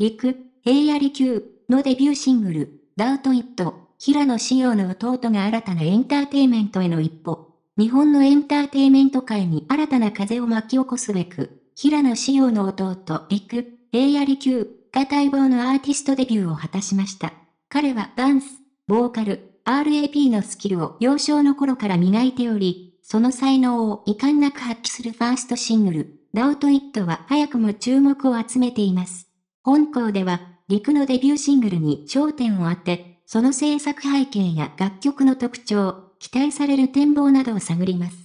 陸、平野利休のデビューシングル、ダウトイット、平野紫耀の弟が新たなエンターテイメントへの一歩。日本のエンターテイメント界に新たな風を巻き起こすべく、平野紫耀の弟、陸、平野利休が待望のアーティストデビューを果たしました。彼はダンス、ボーカル、RAP のスキルを幼少の頃から磨いており、その才能を遺憾なく発揮するファーストシングル、ダウトイットは早くも注目を集めています。本校では、陸のデビューシングルに焦点を当て、その制作背景や楽曲の特徴、期待される展望などを探ります。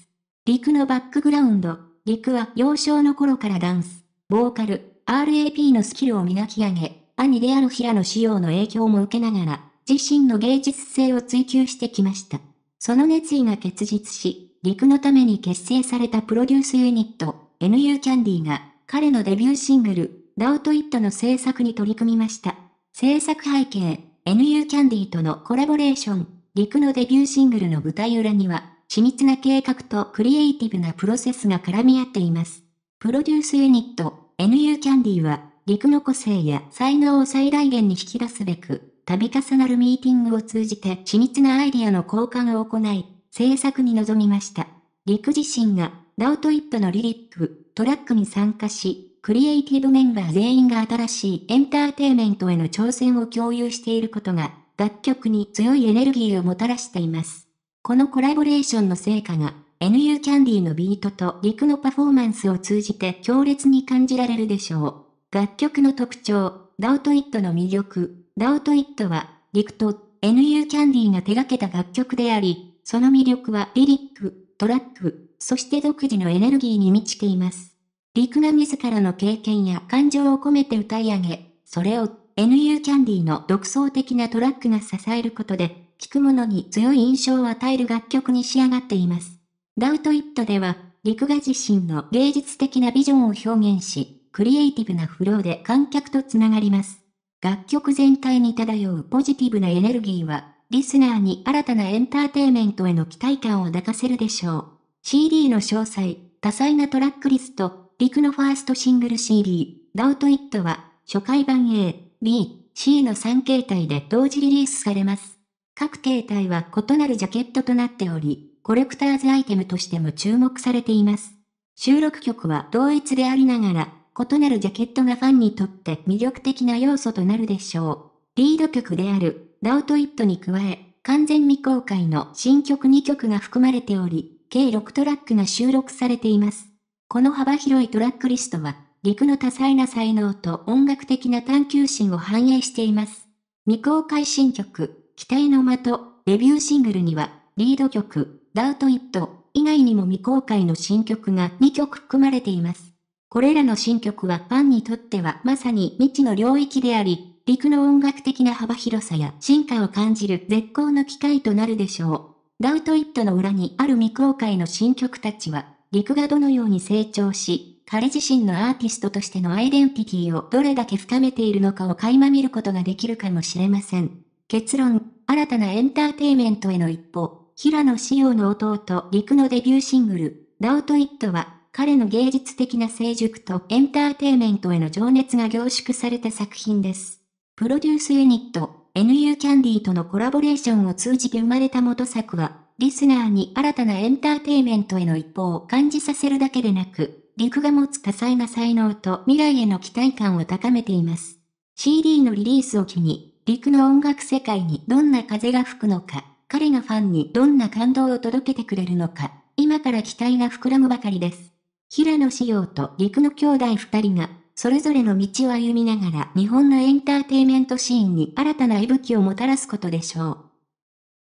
陸のバックグラウンド、陸は幼少の頃からダンス、ボーカル、RAP のスキルを磨き上げ、兄である平野紫耀の影響も受けながら、自身の芸術性を追求してきました。その熱意が結実し、陸のために結成されたプロデュースユニット、NU キャンディが、彼のデビューシングル、ダウトイットの制作に取り組みました。制作背景、NU キャンディーとのコラボレーション、陸のデビューシングルの舞台裏には、緻密な計画とクリエイティブなプロセスが絡み合っています。プロデュースユニット、NU キャンディーは、陸の個性や才能を最大限に引き出すべく、度重なるミーティングを通じて緻密なアイディアの交換を行い、制作に臨みました。陸自身が、ダウトイットのリリック、トラックに参加し、クリエイティブメンバー全員が新しいエンターテイメントへの挑戦を共有していることが、楽曲に強いエネルギーをもたらしています。このコラボレーションの成果が、NU キャンディーのビートと陸のパフォーマンスを通じて強烈に感じられるでしょう。楽曲の特徴、ダウトイットの魅力、ダウトイットは、陸と NU キャンディーが手掛けた楽曲であり、その魅力はリリック、トラック、そして独自のエネルギーに満ちています。リクが自らの経験や感情を込めて歌い上げ、それを NU キャンディの独創的なトラックが支えることで、聴く者に強い印象を与える楽曲に仕上がっています。ダウトイットでは、リクが自身の芸術的なビジョンを表現し、クリエイティブなフローで観客とつながります。楽曲全体に漂うポジティブなエネルギーは、リスナーに新たなエンターテイメントへの期待感を抱かせるでしょう。CD の詳細、多彩なトラックリスト、陸のファーストシングル CD、Now to It は、初回版 A、B、C の3形態で同時リリースされます。各形態は異なるジャケットとなっており、コレクターズアイテムとしても注目されています。収録曲は同一でありながら、異なるジャケットがファンにとって魅力的な要素となるでしょう。リード曲である、ダウトイットに加え、完全未公開の新曲2曲が含まれており、計6トラックが収録されています。この幅広いトラックリストは、陸の多彩な才能と音楽的な探求心を反映しています。未公開新曲、期待の的、デビューシングルには、リード曲、ダウトイット以外にも未公開の新曲が2曲含まれています。これらの新曲はファンにとってはまさに未知の領域であり、陸の音楽的な幅広さや進化を感じる絶好の機会となるでしょう。ダウトイットの裏にある未公開の新曲たちは、陸がどのように成長し、彼自身のアーティストとしてのアイデンティティをどれだけ深めているのかを垣間見ることができるかもしれません。結論、新たなエンターテイメントへの一歩、平野紫耀の弟、陸のデビューシングル、ダオトイットは、彼の芸術的な成熟とエンターテイメントへの情熱が凝縮された作品です。プロデュースユニット、NU キャンディーとのコラボレーションを通じて生まれた元作は、リスナーに新たなエンターテイメントへの一歩を感じさせるだけでなく、陸が持つ多彩な才能と未来への期待感を高めています。CD のリリースを機に、陸の音楽世界にどんな風が吹くのか、彼がファンにどんな感動を届けてくれるのか、今から期待が膨らむばかりです。平野紫耀と陸の兄弟二人がそれぞれの道を歩みながら日本のエンターテイメントシーンに新たな息吹をもたらすことでしょう。